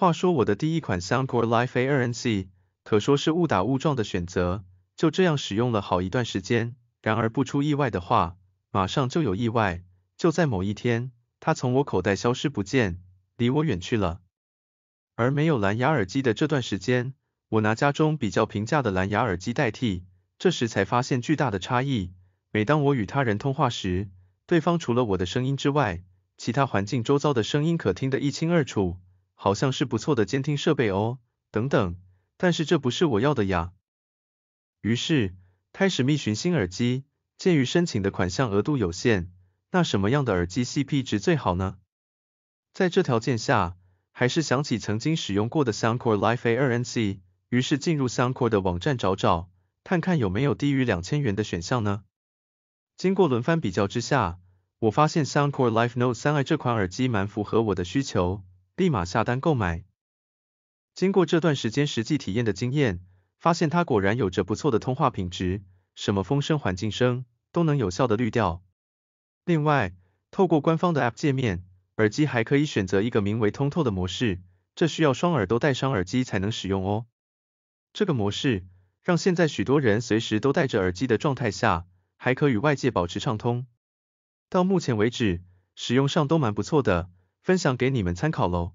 话说我的第一款 Soundcore Life ARNC 可说是误打误撞的选择，就这样使用了好一段时间。然而不出意外的话，马上就有意外。就在某一天，它从我口袋消失不见，离我远去了。而没有蓝牙耳机的这段时间，我拿家中比较平价的蓝牙耳机代替。这时才发现巨大的差异。每当我与他人通话时，对方除了我的声音之外，其他环境周遭的声音可听得一清二楚。好像是不错的监听设备哦。等等，但是这不是我要的呀。于是开始觅寻新耳机。鉴于申请的款项额度有限，那什么样的耳机 CP 值最好呢？在这条件下，还是想起曾经使用过的 Soundcore Life A2NC。于是进入 Soundcore 的网站找找，看看有没有低于两千元的选项呢？经过轮番比较之下，我发现 Soundcore Life Note 3i 这款耳机蛮符合我的需求。立马下单购买。经过这段时间实际体验的经验，发现它果然有着不错的通话品质，什么风声、环境声都能有效的滤掉。另外，透过官方的 App 界面，耳机还可以选择一个名为“通透”的模式，这需要双耳都戴上耳机才能使用哦。这个模式让现在许多人随时都戴着耳机的状态下，还可与外界保持畅通。到目前为止，使用上都蛮不错的，分享给你们参考喽。